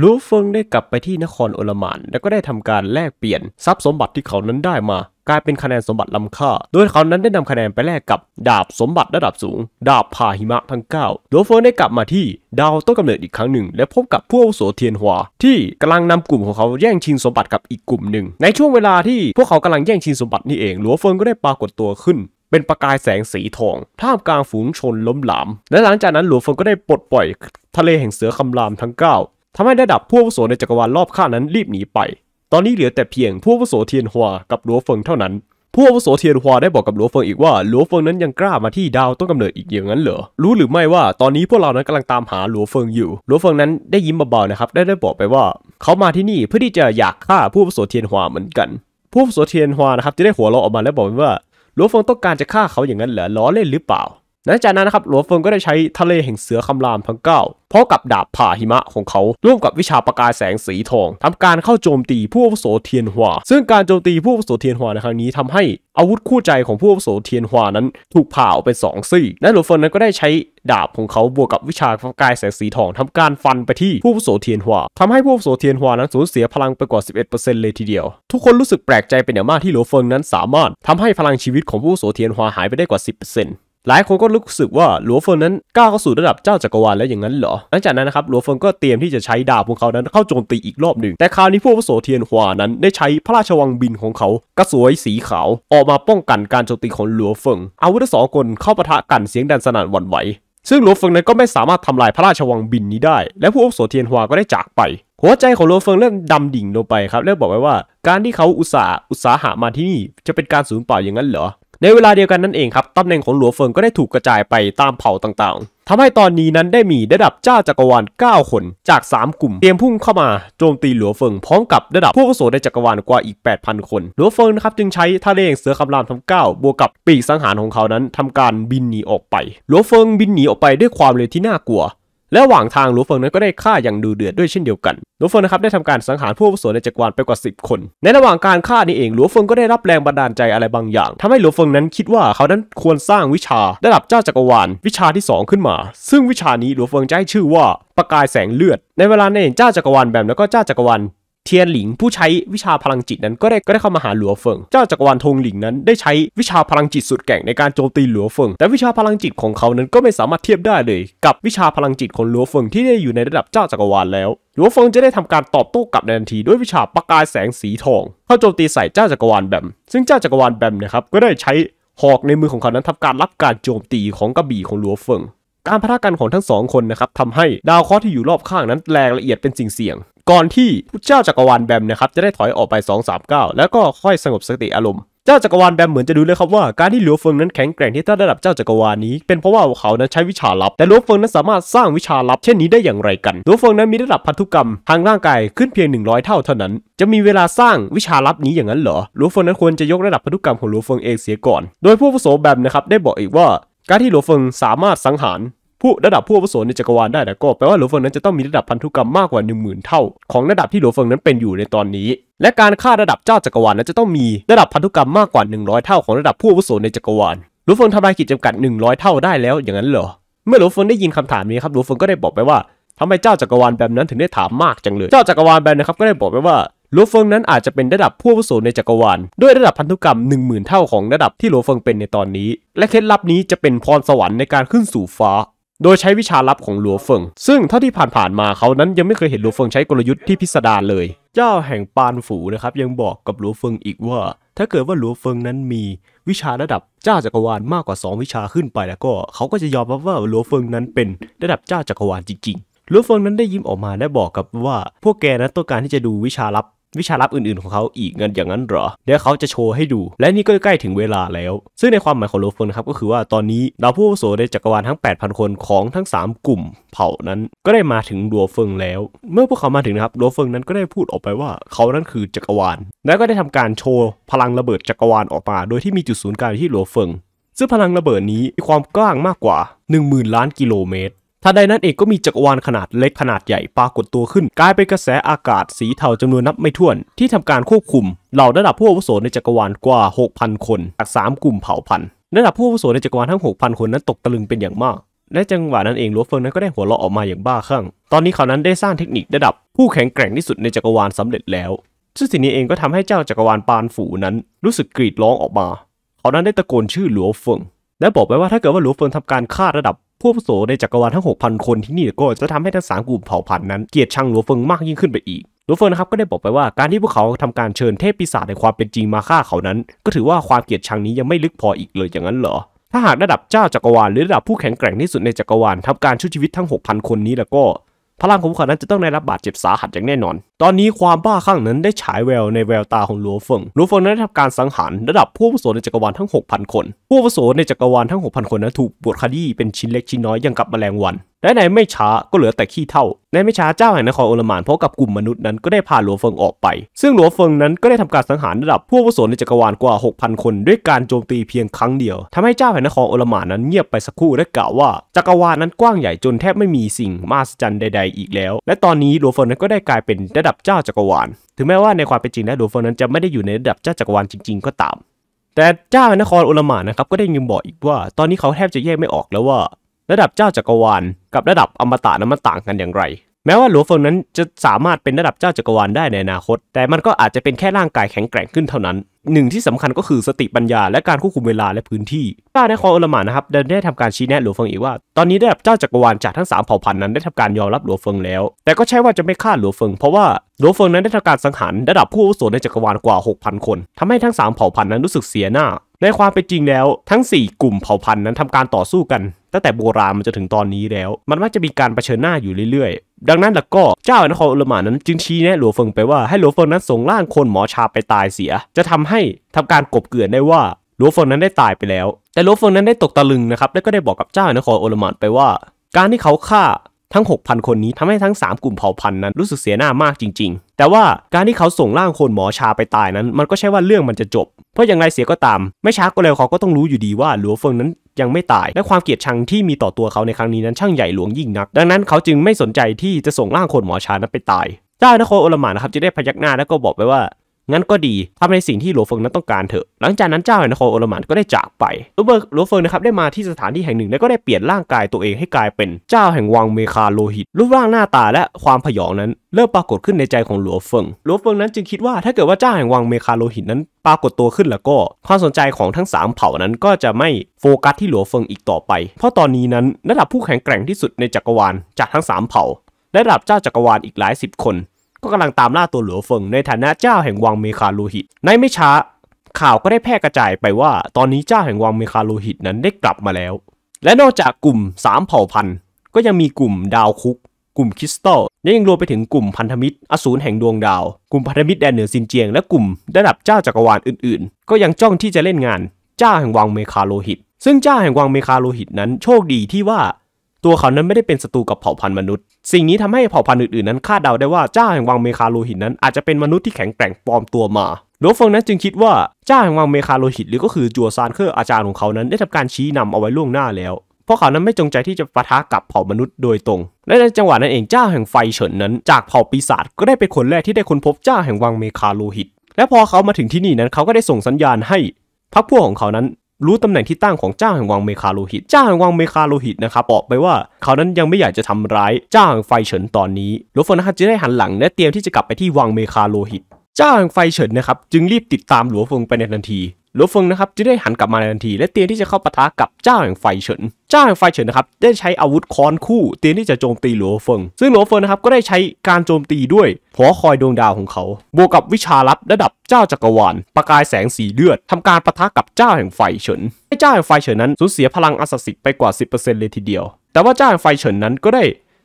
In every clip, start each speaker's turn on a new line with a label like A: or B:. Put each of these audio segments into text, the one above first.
A: ลูเฟิงได้กลับไปที่นครโอลมานและก็ได้ทำการแลกเปลี่ยนทรัพย์สมบัติที่เขานั้นได้มา กลายเป็นคะแนนสมบัติล้าค่าโดยเขานั้นได้นำคะแนนไปแลกกับดาบสมบัติระดับสูง ดาบพาหิมะทั้ง9ลูเฟิงได้กลับมาที่ดาวต้นกำเนิดอีกครั้งหนึ่ง และพบกับผู้อาวุโสเทียนหัวที่กำลังนำกลุ่มของเขาแย่งชิงสมบัติกับอีกกลุ่มหนึ่ง ในช่วงเวลาที่พวกเขากำลังแย่งชิงสมบัตินี่เองลูเฟิงก็ได้ปรากฏตัวขึ้น เป็นประกายแสงสีทองท่ามกลางฝูงชนล้มหลามและหลังจากนั้นหลวงฟงก็ได้ปลดปล่อยทะเลแห่งเสือคำรามทั้ง9ทำให้ด้ดับผู้วุโสในจักรวาลรอบข้านั้นรีบหนีไป ตอนนี้เหลือแต่เพียงผู้วุโสเทียนหัวกับหลัวเฟิงเท่านั้น ผู้วุโสเทียนหัวได้บอกกับหลัวเฟิงอีกว่าหลัวเฟิงนั้นยังกล้ามาที่ดาวต้นกำเนิดอีกอย่างนั้นเหรอ รู้หรือไม่ว่าตอนนี้พวกเรานั้นกำลังตามหาหลัวเฟิงอยู่หลัวเฟิงนั้นได้ยิ้มเบาๆนะครับได้ได้บอกไปว่าเขามาที่นี่เพื่อที่จะอยากฆ่าผู้วุโสเทียนหัวเหมือนกัน ผู้วุโสเทียนหัวนะครับจะได้หัวเราะออกมาและบอกว่าหลัวเฟิงต้องการจะฆ่าเขาอย่างนั้นเหรอล้อเล่นหรือเปล่าหลังจากนั้นนะครับ หลวงเฟิงก็ได้ใช้ทะเลแห่งเสือคำรามทั้งาพร้อมกับดาบผ่าหิมะของเขา ร่วมกับวิชาประกายแสงสีทอง ทำการเข้าโจมตีผู้อาวุโสเทียนหัวซึ่งการโจมตีผู้อาวุโสเทียนหัวในครั้งนี้ทำให้อาวุธคู่ใจของผู้อาวุโสเทียนหัวนั้นถูกผาออกเป็นงซี่และหลวงเฟิงนั้นก็ได้ใช้ดาบของเขาบวกกับวิชาประกายแสงสีทอง ทำการฟันไปที่ผู้อาวุโสเทียนหัวทำให้ผู้อาวุโสเทียนหัวนั้นสูญเสียพลังไปกว่า11%เลยทีเดียว ทุกคนรู้สึกแปลกใจเป็นอย่างมากที่หลวงเฟิงนั้นสามารถทำให้พลังชีวิตของผู้อาวุโสเทียนหัวหายไปได้กว่า 10%หลายคนก็รู้สึกว่าหลัวเฟินนั้นก้าวเข้าสู่ระดับเจ้าจักรวาลแล้วอย่างนั้นเหรอ หลังจากนั้นนะครับหลัวเฟินก็เตรียมที่จะใช้ดาบของเขานั้นเข้าโจมตีอีกรอบหนึ่ง แต่คราวนี้พวกพโสเทียนหวานั้นได้ใช้พระราชวังบินของเขากระสวยสีขาวออกมาป้องกันการโจมตีของหลัวเฟิงอาวุธสองคนเข้าปะทะกันเสียงดังสนั่นหวั่นไหวซึ่งหลัวเฟิงนั้นก็ไม่สามารถทำลายพระราชวังบินนี้ได้และพวกพโสเทียนหวาก็ได้จากไปหัวใจของโลเฟิงเริ่มดำดิ่งลงไปครับแล่มบอกไว้ว่าการที่เขาอุตส่าห์อุตสาหะมาที่นี่จะเป็นการสูญเปล่าอย่างนั้นเหรอในเวลาเดียวกันนั่นเองครับตำแหน่งของหลัวเฟิงก็ได้ถูกกระจายไปตามเผ่าต่างๆ ทำให้ตอนนี้นั้นได้มีระดับเจ้าจักรวาล9คน จาก 3 กลุ่มเตรียมพุ่งเข้ามาโจมตีหลัวเฟิง พร้อมกับระดับผู้กโสในจักรวาลกว่าอีก 8,000 คน หลัวเฟิงนะครับจึงใช้ ท่าเร่งเสือคำรามทั้ง 9 บวกกับปีกสังหารของเขา นั้น ทำการบินหนีออกไปหลัวเฟิงบินหนีออกไปด้วยความเร็วที่น่ากลัวและหว่างทางหลวงเฟิงนั้นก็ได้ฆ่าอย่างดูเดือดด้วยเช่นเดียวกัน หลวงเฟิงนะครับได้ทำการสังหารผู้่นวายในจักรวาลไปกว่า10 คน ในระหว่างการฆ่านี่เอง หลวงเฟิงก็ได้รับแรงบันดาลใจอะไรบางอย่าง ทำให้หลวงเฟิงนั้นคิดว่าเขานั้นควรสร้างวิชาระดับเจ้าจักรวาลวิชาที่ 2 ขึ้นมา ซึ่งวิชานี้หลวงเฟิงจะให้ชื่อว่า ประกายแสงเลือด ในเวลานั้นเองเจ้าจักรวาลแบมแล้วก็เจ้าจักรวาลทียนหลิงผู้ใช้วิชาพลังจิตนั้นก็ได้ก็ได้เข้ามาหาหลัวเฟิงเจ้าจักรวาลทงหลิงนั้นได้ใช้วิชาพลังจิตสุดแก่ง ในการโจมตีหลัวเฟิงแต่วิชาพลังจิตของเขานั้นก็ไม่สามารถเทียบได้เลย กับวิชาพลังจิตของหลัวเฟิงที่ได้อยู่ในระดับเจ้าจักรวาลแล้วหลัวเฟิงจะได้ทำการตอบโต้กลับในทันทีด้วยวิชาประกายแสงสีทองเข้าโจมตีใส่เจ้าจักรวาลแบมซึ่งเจ้าจักรวาลแบมนะครับก็ได้ใช้หอกในมือของเขานั้นทำการรับการโจมตีของกระบี่ของหลัวเฟิงการพฒนะกันของทั้งสองคนนะครับทำให้ดาวเคราะห์ที่อยู่รอบข้างนั้นแรงละเอียดเป็นสิ่งเสี่ยงก่อนที่ผู้เจ้าจักรวาลแบมนะครับจะได้ถอยออกไป 239 แล้วก็ค่อยสงบสติอารมณ์เจ้าจักรวาลแบมเหมือนจะดูเลยครับว่า การที่หลวงเฟิงนั้นแข็งแกร่งที่ใต้ระดับเจ้าจักรวาลนี้ เป็นเพราะว่าเขานั้นใช้วิชาลับ แต่หลวงเฟิงนั้นสามารถสร้างวิชาลับเช่นนี้ได้อย่างไรกัน หลวงเฟิงนั้นมีระดับพันธุกรรมทางร่างกายขึ้นเพียง 100 เท่าเท่านั้นจะมีเวลาสร้างวิชาลับนี้อย่างนั้นเหรอหลวงเฟิงนั้นควรจะยกระดับพันธุกรรมของหลวงเฟิงเองเสียก่อนโดย ผู้ผสมแบมนะครับได้บอกอีกว่า การที่หลวงเฟิงสามารถสังหารผู้ระดับผู้อาวุโสในจักรวาลได้แต่ก็แปลว่าหลัวเฟิงนั้นจะต้องมีระดับพันธุกรรมมากกว่า 1 0,000 เท่า ของระดับที่หลัวเฟิงนั้นเป็นอยู่ในตอนนี้ และการฆ่าระดับเจ้าจักรวาลนั้นจะต้องมีระดับพันธุกรรมมากกว่า 100 เท่าของระดับผู้อาวุโสในจักรวาล หลัวเฟิงทำลายขีดจำกัด 100 เท่าได้แล้วอย่างนั้นเหรอ เมื่อหลัวเฟิงได้ยินคำถามนี้ครับหลัวเฟิงก็ได้บอกไปว่าทำไมเจ้าจักรวาลแบบนั้นถึงได้ถามมากจังเลย เจ้าจักรวาลแบบนะครับก็ได้บอกไปว่าหลัวเฟิงนั้นอาจจะเป็นระดับผู้วุโสในจักรวาลด้วยระดับพันธุกรรม 1 0,000 เท่าของระดับที่หลเฟิงเป็นในตอนนี้ และเคล็ดลับนี้จะเป็นพรสวรรค์ในการขึ้นสู่ฟ้าโดยใช้วิชาลับของหลัวเฟิง ซึ่งเท่าที่ผ่านๆมาเขานั้นยังไม่เคยเห็นหลัวเฟิงใช้กลยุทธ์ที่พิสดารเลย เจ้าแห่งปานฝูนะครับยังบอกกับหลัวเฟิงอีกว่า ถ้าเกิดว่าหลัวเฟิงนั้นมี วิชาระดับเจ้าจักรวาลมากกว่า 2 วิชาขึ้นไปแล้วก็เขาก็จะยอมรับว่าหลัวเฟิงนั้นเป็นระดับเจ้าจักรวาลจริงๆหลัวเฟิงนั้นได้ยิ้มออกมาและบอกกับว่าพวกแกนั้นต้องการที่จะดูวิชาลับวิชาลับอื่นๆของเขาอีกงั้นอย่างนั้นเหรอ เดี๋ยวเขาจะโชว์ให้ดู และนี่ก็ใกล้ถึงเวลาแล้ว ซึ่งในความหมายของโลฟนครับก็คือว่าตอนนี้ดาวผู้วโสในจักรวาลทั้ง 8,000 คนของทั้ง 3 กลุ่ม เผ่านั้นก็ได้มาถึงดัวเฟิงแล้ว เมื่อพวกเขามาถึงนะครับดัวเฟิงนั้นก็ได้พูดออกไปว่าเขานั้นคือจักรวาล และก็ได้ทำการโชว์พลังระเบิดจักรวาลออกมาโดยที่มีจุดศูนย์กลางที่ดัวเฟิงซึ่งพลังระเบิดนี้มีความกว้างมากกว่า 10,000 ล้านกิโลเมตรทันใดนั้นเองก็มีจักรวาลขนาดเล็กขนาดใหญ่ปรากฏตัวขึ้น กลายเป็นกระแสอากาศสีเทาจำนวนนับไม่ถ้วนที่ทำการควบคุมเหล่าระดับผู้อาวุโสในจักรวาลกว่า 6,000 คนจาก3กลุ่มเผ่าพันธุ์ระดับผู้อาวุโสในจักรวาลทั้ง6,000 คนนั้นตกตะลึงเป็นอย่างมากและจังหวะนั้นเองลัวเฟิงนั้นก็ได้หัวเราะออกมาอย่างบ้าคลั่งตอนนี้เขานั้นได้สร้างเทคนิคระดับ ผู้แข็งแกร่งที่สุดในจักรวาลสำเร็จแล้วซึ่งสิ่งนี้เองก็ทำให้เจ้าจักรวาลปานฝูนั้นรู้สึกกรีดร้องออกมาเขานั้นได้ตะโกนชื่อหลัวเฟิงและบอกไปว่า ถ้าเกิดว่าหลัวเฟิงทำการฆ่าระดับผู้โสในจักรวาลทั้ง 6,000 คนที่นี่ก็จะทำให้ทั้งสามกลุ่มเผ่าพันธุ์นั้นเกลียดชังหลัวเฟิงมากยิ่งขึ้นไปอีก หลัวเฟิงนะครับก็ได้บอกไปว่าการที่พวกเขาทำการเชิญเทพปีศาจในความเป็นจริงมาฆ่าเขานั้น ก็ถือว่าความเกลียดชังนี้ยังไม่ลึกพออีกเลยอย่างนั้นเหรอ ถ้าหากระดับเจ้าจักรวาล หรือระดับผู้แข็งแกร่งที่สุดในจักรวาลทำการช่วยชีวิตทั้ง 6,000 คนนี้แล้วก็ พลังของพวกเขานั้นจะต้องได้รับบาดเจ็บสาหัสอย่างแน่นอนตอนนี้ความบ้าคลั่งนั้นได้ฉายแววในแววตาของหลัวเฟิง หลัวเฟิงนั้นได้ทำการสังหารระดับผู้ประสงในจักรวาลทั้ง 6,000 คน ผู้ประสงในจักรวาลทั้ง6,000 คนนั้นถูกบวชคดีเป็นชิ้นเล็กชิ้นน้อยอย่างกับแมลงวัน และในไม่ช้าก็เหลือแต่ขี้เท่า ในไม่ช้าเจ้าแห่งนครโอลมานพร้อมกับกลุ่มมนุษย์นั้นก็ได้พาหลัวเฟิงออกไป ซึ่งหลัวเฟิงนั้นก็ได้ทำการสังหารระดับผู้ประสงในจักรวาลกว่า6,000 คนด้วยการโจมตีเพียงครั้งเดียวทำให้เจ้าแห่งนครโอลมานนั้นเงียบไปสักครู่และกล่าวว่า จักรวาลนั้นกว้างใหญ่จนแทบไม่มีสิ่งมหัศจรรย์ใดๆอีกแล้ว และตอนนี้หลัวเฟิงนั้นก็ได้กลายเป็นระดับับเจ้าจักรวาลถึงแม้ว่าในความเป็นจริงแล้วดูเฟิงนั้นจะไม่ได้อยู่ในระดับเจ้าจักรวาลจริง ๆ ก็ตาม แต่เจ้านครอุลมานนะครับก็ได้ยังบอกอีกว่าตอนนี้เขาแทบจะแยกไม่ออกแล้วว่า ระดับเจ้าจักรวาลกับระดับอมตะนั้นมันต่างกันอย่างไรแม้ว่าหลัวเฟิงนั้นจะสามารถเป็นระดับเจ้าจักรวาลได้ในอนาคต แต่มันก็อาจจะเป็นแค่ร่างกายแข็งแกร่งขึ้นเท่านั้น หนึ่งที่สำคัญก็คือสติปัญญาและการควบคุมเวลาและพื้นที่ข้าในคออัลมานนะครับได้ทำการชี้แนะหลัวเฟิงอีกว่า ตอนนี้ระดับเจ้าจักรวาลจากทั้ง3เผ่าพันธุ์นั้นได้ทำการยอมรับหลัวเฟิงแล้ว แต่ก็ใช่ว่าจะไม่ฆ่าหลัวเฟิงเพราะว่าหลัวเฟิงนั้นได้ทำการสังหารระดับผู้อาวุโสในจักรวาลกว่า6,000คนทำให้ทั้ง3เผ่าพันธุ์นั้นรู้สึกเสียหน้า ในความเป็นจริงแล้วทั้ง 4 กลุ่มเผ่าพันธุ์นั้นทำการต่อสู้กันตั้งแต่โบราณมันจะถึงตอนนี้แล้ว มันว่าจะมีการรเผชิญหน้าอยู่เรื่อยดังนั้นแล้วก็เจ้านครอุลมานั้นจึงชี้แนะหลวงเฟิงไปว่าให้หลวงเฟิงนั้นส่งร่างคนหมอชาไปตายเสีย จะทำให้ทำการกบเกลื่อนได้ว่าหลวงเฟิงนั้นได้ตายไปแล้ว แต่หลวงเฟิงนั้นได้ตกตะลึงนะครับและก็ได้บอกกับเจ้านครอุลมานไปว่า การที่เขาฆ่าทั้ง6,000คนนี้ทำให้ทั้ง 3 กลุ่มเผ่าพันธุ์นั้นรู้สึกเสียหน้ามากจริง ๆ แต่ว่าการที่เขาส่งร่างคนหมอชาไปตายนั้น มันก็ใช่ว่าเรื่องมันจะจบ เพราะอย่างไรเสียก็ตามไม่ช้าก็เร็วเขาก็ต้องรู้อยู่ดีว่าหลวงเฟิงนั้นยังไม่ตาย และความเกลียดชังที่มีต่อตัวเขาในครั้งนี้นั้นช่างใหญ่หลวงยิ่งนัก ดังนั้นเขาจึงไม่สนใจที่จะส่งร่างคนหมอชานั้นไปตายเจ้านครโอลมานนะครับจะได้พยักหน้าแล้วก็บอกไปว่างั้นก็ดีทำในสิ่งที่หลัวเฟิงนั้นต้องการเถอะ หลังจากนั้นเจ้าแห่งนครโอลมันก็ได้จากไปโรเบิร์กหลัวเฟิงนะครับได้มาที่สถานที่แห่งหนึ่ง และก็ได้เปลี่ยนร่างกายตัวเองให้กลายเป็นเจ้าแห่งวังเมคาโลหิต รูปร่างหน้าตาและความผยองนั้น เริ่มปรากฏขึ้นในใจของหลัวเฟิง หลัวเฟิงนั้นจึงคิดว่าถ้าเกิดว่าเจ้าแห่งวังเมคาโลหิตนั้น ปรากฏตัวขึ้นแล้วก็ ความสนใจของทั้ง 3 เผ่านั้นก็จะไม่โฟกัสที่หลัวเฟิงอีกต่อไป เพราะตอนนี้นั้นระดับผู้แข็งแกร่งที่สุดในจักรวาลจากทั้ง 3 เผ่าและระดับเจ้าจักรวาลอีกหลายสิบคนก็กำลังตามล่าตัวหลัวเฟิงในฐานะเจ้าแห่งวังเมคาโลหิตในไม่ช้า ข่าวก็ได้แพร่กระจายไปว่า ตอนนี้เจ้าแห่งวังเมคาโลหิตนั้นได้กลับมาแล้ว และนอกจากกลุ่ม3เผ่าพันธุ์ก็ยังมีกลุ่มดาวคุก กลุ่มคริสตัลและยังรวมไปถึงกลุ่มพันธมิตรอสูรแห่งดวงดาว กลุ่มพันธมิตรแดนเหนือซินเจียงและกลุ่มระดับเจ้าจักรวาลอื่นๆ ก็ยังจ้องที่จะเล่นงานเจ้าแห่งวังเมคาโลหิต ซึ่งเจ้าแห่งวังเมคาโลหิตนั้น โชคดีที่ว่าตัวเขานั้นไม่ได้เป็นศัตรูกับเผ่าพันธุ์มนุษย์ สิ่งนี้ทำให้เผ่าพันธุ์อื่นๆนั้นคาดเดาได้ว่าเจ้าแห่งวังเมคาโลหิต นั้นอาจจะเป็นมนุษย์ที่แข็งแกร่งปลอมตัวมาโดฟงนั้นจึงคิดว่าเจ้าแห่งวังเมคาโลหิต หรือก็คือจัวซานเคอร์อาจารย์ของเขานั้น ได้ทำการชี้นำเอาไว้ล่วงหน้าแล้ว เพราะเขานั้นไม่จงใจที่จะปะทะกับเผ่ามนุษย์ โดยตรง และในจังหวะนั้นเองเจ้าแห่งไฟเฉินนั้น จากเผ่าปีศาจก็ได้เป็นคนแรกที่ได้ค้นพบเจ้าแห่งวังเมคาโลหิต และพอเขามาถึงที่นี่นั้นเขาก็ได้ส่งสัญญาณให้พรรคพวกของเขานั้นรู้ตำแหน่งที่ตั้งของเจ้าแห่งวังเมคาโลหิต เจ้าแห่งวังเมคาโลหิตนะครับบอกไปว่าเขานั้นยังไม่อยากจะทำร้ายเจ้าแห่งไฟเฉินตอนนี้โลฟอนะครับจะได้หันหลังและเตรียมที่จะกลับไปที่วังเมคาโลหิต เจ้าแห่งไฟเฉินนะครับจึงรีบติดตามหลวงฟงไปในทันทีหลวงเฟิงนะครับจึงได้หันกลับมาในทันที และเตียมที่จะเข้าปะทะกับเจ้าแห่งไฟเฉินเจ้าแห่งไฟเฉินนะครับได้ใช้อาวุธค้อนคู่เตียมที่จะโจมตีหลวงเฟิงซึ่งหลวงเฟิงนะครับก็ได้ใช้การโจมตีด้วยหัวคอยดวงดาวของเขา บวกกับวิชาลับระดับเจ้าจักรวาลประกายแสงสีเลือดทำการปะทะกับเจ้าแห่งไฟเฉินให้เจ้าแห่งไฟเฉินนั้นสูญเสียพลังอสสิ์ไปกว่า 10%เลยทีเดียว แต่ว่าเจ้าแห่งไฟเฉินนั้นก็ได้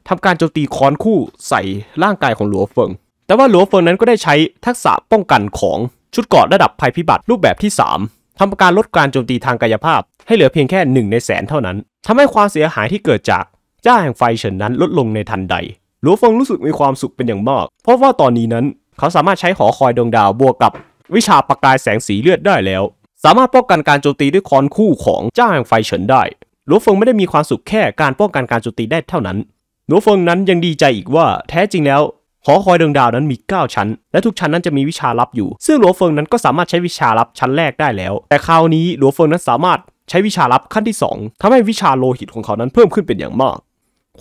A: ทำการโจมตีค้อนคู่ใส่ร่างกายของหลวงเฟิงแต่ว่าหลวงเฟิงนั้นก็ได้ใช้ทักษะป้องกันของชุดเกราะระดับภัยพิบัติรูปแบบที่ 3 ทำการลดการโจมตีทางกายภาพให้เหลือเพียงแค่ 1 ในแสนเท่านั้น ทำให้ความเสียหายที่เกิดจากเจ้าแห่งไฟเฉินนั้นลดลงในทันใด หลัวเฟิงรู้สึกมีความสุขเป็นอย่างมาก เพราะว่าตอนนี้นั้นเขาสามารถใช้หอคอยดวงดาวบวกกับ วิชาประกายแสงสีเลือดได้แล้ว สามารถป้องกันการโจมตีด้วยคอนคู่ของเจ้าแห่งไฟเฉินได้หลัวเฟิงไม่ได้มีความสุขแค่การป้องกันการโจมตีได้เท่านั้นหลัวเฟิงนั้นยังดีใจอีกว่าแท้จริงแล้วหอคอยดวงดาวนั้นมี 9 ชั้น และทุกชั้นนั้นจะมีวิชาลับอยู่ ซึ่งหลัวเฟิงนั้นก็สามารถใช้วิชาลับชั้นแรกได้แล้ว แต่คราวนี้หลัวเฟิงนั้นสามารถใช้วิชาลับขั้นที่ 2 ทำให้วิชาโลหิตของเขานั้นเพิ่มขึ้นเป็นอย่างมาก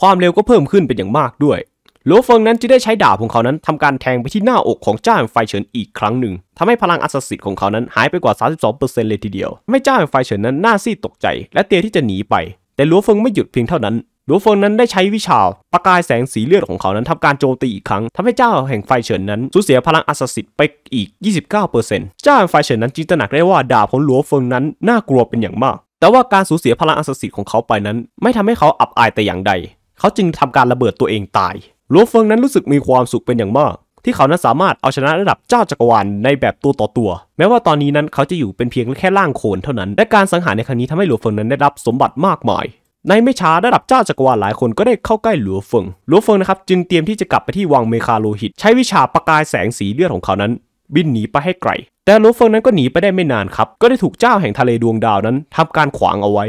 A: ความเร็วก็เพิ่มขึ้นเป็นอย่างมากด้วยหลัวเฟิงนั้นจึงได้ใช้ดาบของเขานั้นทำการแทงไปที่หน้าอกของเจ้าแห่งไฟเฉิน อีกครั้งหนึ่งทำให้พลังอัศสิทธิ์ของเขานั้นหายไปกว่า 32%เลยทีเดียว ไม่เจ้าแห่งไฟเฉินนั้นหน้าซีดตกใจและเตรียมที่จะหนีไป แต่หลวเฟิงไม่หยุดเพียงเท่านั้นหลวเฟิงนั้นได้ใช้วิชาประกายแสงสีเลือดของเขานั้น ทำการโจมตีอีกครั้งทำให้เจ้าแห่งไฟเฉินนั้นสูญเสียพลังอสสิทธิ์ไปอีก 29%เจ้าแห่งไฟเฉินนั้นจินตนาการได้ว่าดาบของหลวเฟิงนั้นน่ากลัวเป็นอย่างมาก แต่ว่าการสูญเสียพลังอสสิทธิ์ของเขาไปนั้นไม่ทำให้เขาอับอายแต่อย่างใด เขาจึงทำการระเบิดตัวเองตายหลวเฟิงนั้นรู้สึกมีความสุขเป็นอย่างมากที่เขานั้นสามารถเอาชนะระดับเจ้าจักรวาลในแบบตัวต่อตัว แม้ว่าตอนนี้นั้นเขาจะอยู่เป็นเพียงแค่ร่างโคนเท่านั้นและการสังหารในครั้งนี้ทำให้หลวเฟิงนั้นได้รับสมบัติมากมายในไม่ช้าระดับเจ้าจักรวาลหลายคนก็ได้เข้าใกล้หลัวเฟิงหลัวเฟิงนะครับจึงเตรียมที่จะกลับไปที่วังเมคาโลหิต ใช้วิชาประกายแสงสีเลือดของเขานั้น บินหนีไปให้ไกลแต่หลัวเฟิงนั้นก็หนีไปได้ไม่นานครับ ก็ได้ถูกเจ้าแห่งทะเลดวงดาวนั้นทำการขวางเอาไว้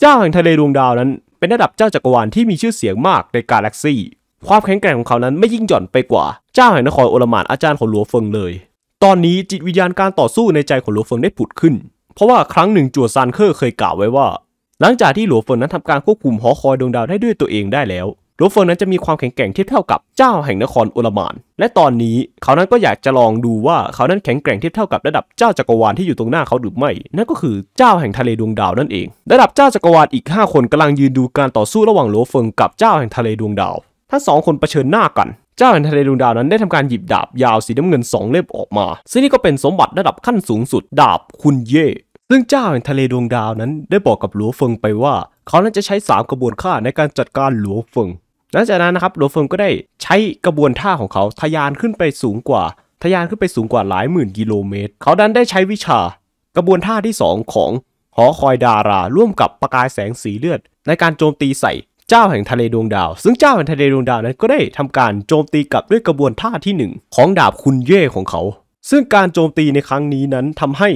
A: เจ้าแห่งทะเลดวงดาวนั้นเป็นระดับเจ้าจักรวาลที่มีชื่อเสียงมากในกาแล็กซี่ความแข็งแกร่งของเขานั้นไม่ยิ่งหย่อนไปกว่าเจ้าแห่งนครโอลมานอาจารย์ของหลัวเฟิงเลย ตอนนี้จิตวิญญาณการต่อสู้ในใจของหลัวเฟิงได้ผุดขึ้นเพราะว่าครั้งหนึ่งจัวซานเคอร์เคยกล่าวไว้ว่าหลังจากที่หลวเฟินนั้นทำการควบคุมหอคอยดวงดาวได้ด้วยตัวเองได้แล้ว หลวเฟินนั้นจะมีความแข็งแกร่งเทียบเท่ากับเจ้าแห่งนครโอลมาน และตอนนี้เขานั้นก็อยากจะลองดูว่าเขานั้นแข็งแกร่งเทียบเท่ากับระดับเจ้าจักรวาลที่อยู่ตรงหน้าเขาหรือไม่นั่นก็คือเจ้าแห่งทะเลดวงดาวนั่นเองระดับเจ้าจักรวาลอีก 5 คนกำลังยืนดูการต่อสู้ระหว่างหลวเฟินกับเจ้าแห่งทะเลดวงดาวทั้งสองคนเผชิญหน้ากัน เจ้าแห่งทะเลดวงดาวนั้นได้ทำการหยิบดาบยาวสีน้ำเงิน2เล่มออกมาซึ่งนี่ก็เป็นสมบัติระดับขั้นสูงสุดดาบคุณเยซึ่งเจ้าแห่งทะเลดวงดาวนั้นได้บอกกับหลัวเฟิงไปว่าเขานั้นจะใช้ 3 กระบวนท่าในการจัดการหลัวเฟิงหลังจากนั้นนะครับหลัวเฟิงก็ได้ใช้กระบวนท่าของเขาทะยานขึ้นไปสูงกว่าทะยานขึ้นไปสูงกว่าหลายหมื่นกิโลเมตร เขาดันได้ใช้วิชากระบวนท่าที่ 2 ของหอคอยดาราร่วมกับ ประกายแสงสีเลือด ในการโจมตีใส่เจ้าแห่งทะเลดวงดาว ซึ่งเจ้าแห่งทะเลดวงดาวนั้นก็ได้ทำการโจมตีกลับด้วยกระบวนท่าที่ 1 ของดาบคุณเย่ของเขา ซึ่งการโจมตีในครั้งนี้นั้นทำให้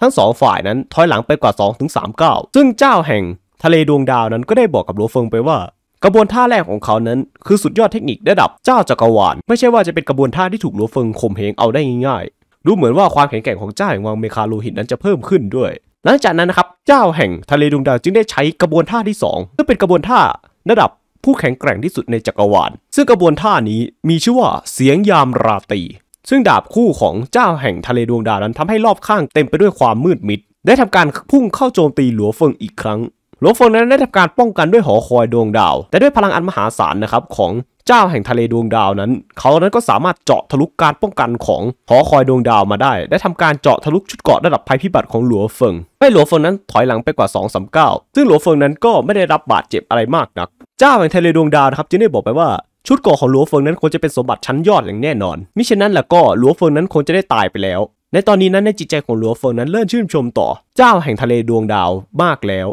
A: ทั้งสองฝ่ายนั้นถอยหลังไปกว่า2-3ก้าวซึ่งเจ้าแห่งทะเลดวงดาวนั้นก็ได้บอกกับหลเฟิงไปว่า กระบวนท่าแรกของเขานั้นคือสุดยอดเทคนิคระดับเจ้าจักรวาลไม่ใช่ว่าจะเป็นกระบวนท่าที่ถูกหลเฟิงข่มเหงเอาได้ง่ายๆ ดูเหมือนว่าความแข็งแกร่งของเจ้าแห่งวังเมคาโลหิตนั้นจะเพิ่มขึ้นด้วย หลังจากนั้นนะครับเจ้าแห่งทะเลดวงดาวจึงได้ใช้กระบวนท่าที่2ซึ่งเป็นกระบวนท่าระดับผู้แข็งแกร่งที่สุดในจักรวาล ซึ่งกระบวนท่านี้มีชื่อว่าเสียงยามราตรีซึ่งดาบคู่ของเจ้าแห่งทะเลดวงดาวนั้นทำให้รอบข้างเต็มไปด้วยความมืดมิด ได้ทำการพุ่งเข้าโจมตีหลัวเฟิงอีกครั้งหลัวเฟิงนั้นได้ทำการป้องกันด้วยหอคอยดวงดาว แต่ด้วยพลังอันมหาศาลนะครับของเจ้าแห่งทะเลดวงดาวนั้น เขานั้นก็สามารถเจาะทะลุกการป้องกันของหอคอยดวงดาวมาได้ได้ทำการเจาะทะลุชุดเกาะระดับภัยพิบัติของหลัวเฟิงให้หลัวเฟิงนั้นถอยหลังไปกว่า2อสซึ่งหลัวเฟิงนั้นก็ไม่ได้รับบาดเจ็บอะไรมากนักเจ้าแห่งทะเลดวงดาวนะครับจึงได้บอกไปว่าชุดก่อของหลัวเฟิงนั้นคงจะเป็นสมบัติชั้นยอดอย่างแน่นอน มิฉะนั้นล่ะก็หลัวเฟิงนั้นคงจะได้ตายไปแล้ว ในตอนนี้นั้นในจิตใจของหลัวเฟิงนั้นเริ่มชื่นชมต่อ เจ้าแห่งทะเลดวงดาวมากแล้ว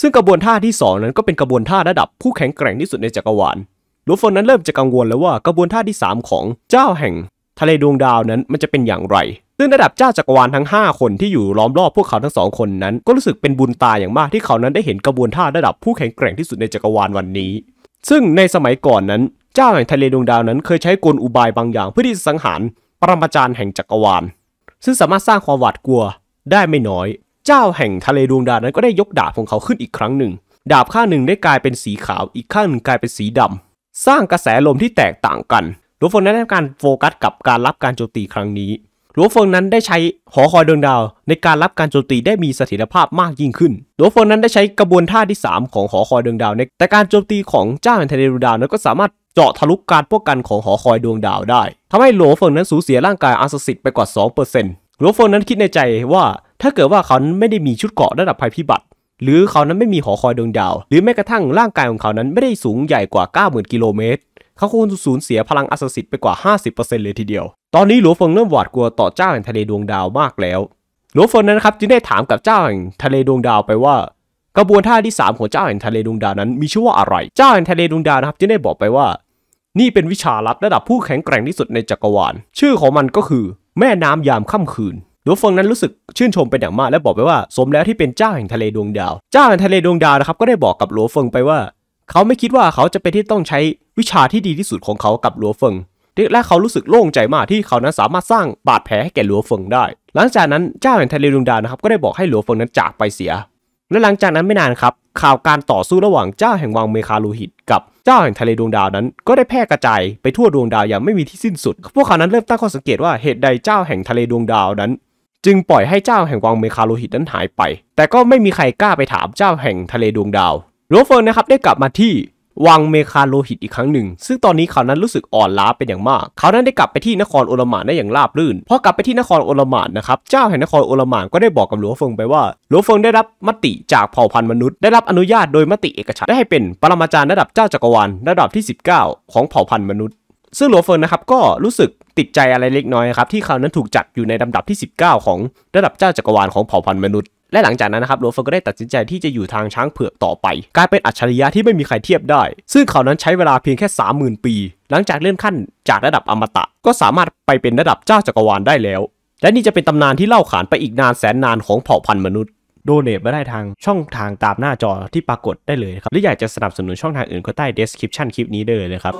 A: ซึ่งกระบวนท่าที่ 2 นั้นก็เป็นกระบวนท่าระดับผู้แข็งแกร่งที่สุดในจักรวาลหลัวเฟิงนั้นเริ่มจะกังวลแล้วว่ากระบวนท่าที่ 3 ของเจ้าแห่งทะเลดวงดาวนั้นมันจะเป็นอย่างไร ซึ่งระดับเจ้าจักรวาลทั้ง5คนที่อยู่ล้อมรอบพวกเขาทั้งสองคนนั้นก็รู้สึกเป็นบุญตาอย่างมากที่เขานั้นได้เห็นกระบวนท่าระดับผู้แข็งแกร่งที่สุดในจักรวาลวันนี้ซึ่งในสมัยก่อนนั้นเจ้าแห่งทะเลดวงดาวนั้นเคยใช้กลอุบายบางอย่าง เพื่อที่จะสังหารปรมาจารย์แห่งจักรวาล ซึ่งสามารถสร้างความหวาดกลัว ได้ไม่น้อย เจ้าแห่งทะเลดวงดาวนั้นก็ได้ยกดาบของเขาขึ้นอีกครั้งหนึ่ง ดาบข้างหนึ่งได้กลายเป็นสีขาวอีกข้างหนึ่งกลายเป็นสีดำ สร้างกระแสลมที่แตกต่างกันหลวงฟงนั้นได้การโฟกัสกับการรับการโจมตีครั้งนี้หลวงฟงนั้นได้ใช้หอคอยดวงดาวในการรับการโจมตีได้มีเสถียรภาพมากยิ่งขึ้นหลวงฟงนั้นได้ใช้กระบวนท่าที่ 3 ของหอคอยดวงดาวแต่การโจมตีของเจ้าแห่งทะเลดวงดาวนั้นก็สามารถเจาะทะลุกการป้องกันของหอคอยดวงดาวได้ ทำให้หลวเฟิงนั้นสูญเสียร่างกายอาสสิทธิ์ไปกว่า2%หลวเฟิงนั้นคิดในใจว่า ถ้าเกิดว่าเขาไม่ได้มีชุดเกราะระดับภัยพิบัติ หรือเขานั้นไม่มีหอคอยดวงดาวหรือแม้กระทั่งร่างกายของเขานั้นไม่ได้สูงใหญ่กว่า 90,000กิโลเมตรเขาคงสูญเสียพลังอาสสิทธิ์ไปกว่า50%เลยทีเดียว ตอนนี้หลวเฟิงเริ่มหวาดกลัวต่อเจ้าแห่งทะเลดวงดาวมากแล้วหลวงเฟินนั้นครับจึงได้ถามกับเจ้าแห่งทะเลดวงดาวไปว่ากระบวนท่าที่3ของเจ้าแห่งทะเลดวงดาวนั้นมีชื่อว่าอะไรเจ้าแห่งทะเลดวงดาวนะครับจึงได้บอกไปว่านี่เป็นวิชาลับระดับผู้แข็งแกร่งที่สุดในจักรวาลชื่อของมันก็คือแม่น้ำยามค่ำคืน หลวงเฟิงนั้นรู้สึกชื่นชมเป็นอย่างมาก และบอกไปว่า สมแล้วที่เป็นเจ้าแห่งทะเลดวงดาว เจ้าแห่งทะเลดวงดาวนะครับก็ได้บอกกับหลวงเฟิงไปว่า เขาไม่คิดว่าเขาจะเป็นที่ต้องใช้วิชาที่ดีที่สุดของเขากับหลวงเฟิงและเขารู้สึกโล่งใจมากที่เขานั้นสามารถสร้างบาดแผลให้แก่หลวงเฟิงได้ หลังจากนั้นเจ้าแห่งทะเลดวงดาวนะครับก็ได้บอกให้หลวงเฟิงนั้นจากไปเสีย และหลังจากนั้นไม่นานครับข่าวการต่อสู้ระหว่างเจ้าแห่งวังเมคาโลหิต กับเจ้าแห่งทะเลดวงดาวนั้นก็ได้แพร่กระจายไปทั่วดวงดาวอย่างไม่มีที่สิ้นสุด พวกเขานั้นเริ่มตั้งข้อสังเกตว่าเหตุใดเจ้าแห่งทะเลดวงดาวนั้น จึงปล่อยให้เจ้าแห่งวังเมคาโลหิตนั้นหายไป แต่ก็ไม่มีใครกล้าไปถามเจ้าแห่งทะเลดวงดาว โรเฟิร์นนะครับได้กลับมาที่วังเมคาโลหิตอีกครั้งหนึ่ง ซึ่งตอนนี้เขานั้นรู้สึกอ่อนล้าเป็นอย่างมาก เขานั้นได้กลับไปที่นครโอลมานได้อย่างราบรื่นพอกลับไปที่นครโอลมานนะครับเจ้าแห่งนครโอลมานก็ได้บอกกับหลวงเฟิงไปว่าหลวงเฟิงได้รับมติจากเผ่าพันธุ์มนุษย์ได้รับอนุญาตโดยมติเอกฉันได้ให้เป็น ปรมาจารย์ระดับเจ้าจักรวาลระดับที่ 19ของเผ่าพันธุ์มนุษย์ซึ่งโรเฟิร์นนะครับ ก็รู้สึกติดใจอะไรเล็กน้อยครับ ที่เขานั้นถูกจัดอยู่ในลำดับที่ 19 ของระดับเจ้าจักรวาลของเผ่าพันธุ์มนุษย์ และหลังจากนั้นนะครับโรเฟิร์นก็ได้ตัดสินใจที่จะอยู่ทางช้างเผือกต่อไป กลายเป็นอัจฉริยะที่ไม่มีใครเทียบได้ ซึ่งเขานั้นใช้เวลาเพียงแค่ 30,000 ปี หลังจากเลื่อนขั้นจากระดับอมตะก็สามารถไปเป็นระดับเจ้าจักรวาลได้แล้ว และนี่จะเป็นตำนานที่เล่าขานไปอีกนานแสนนาน ของเผ่าพันธุ์มนุษย์ โดเนทมาได้ทางช่องทางตามหน้าจอที่ปรากฏได้เลยครับหรืออยากจะสนับสนุนช่องทางอื่นก็ใต้ description คลิปนี้ได้เลยครับ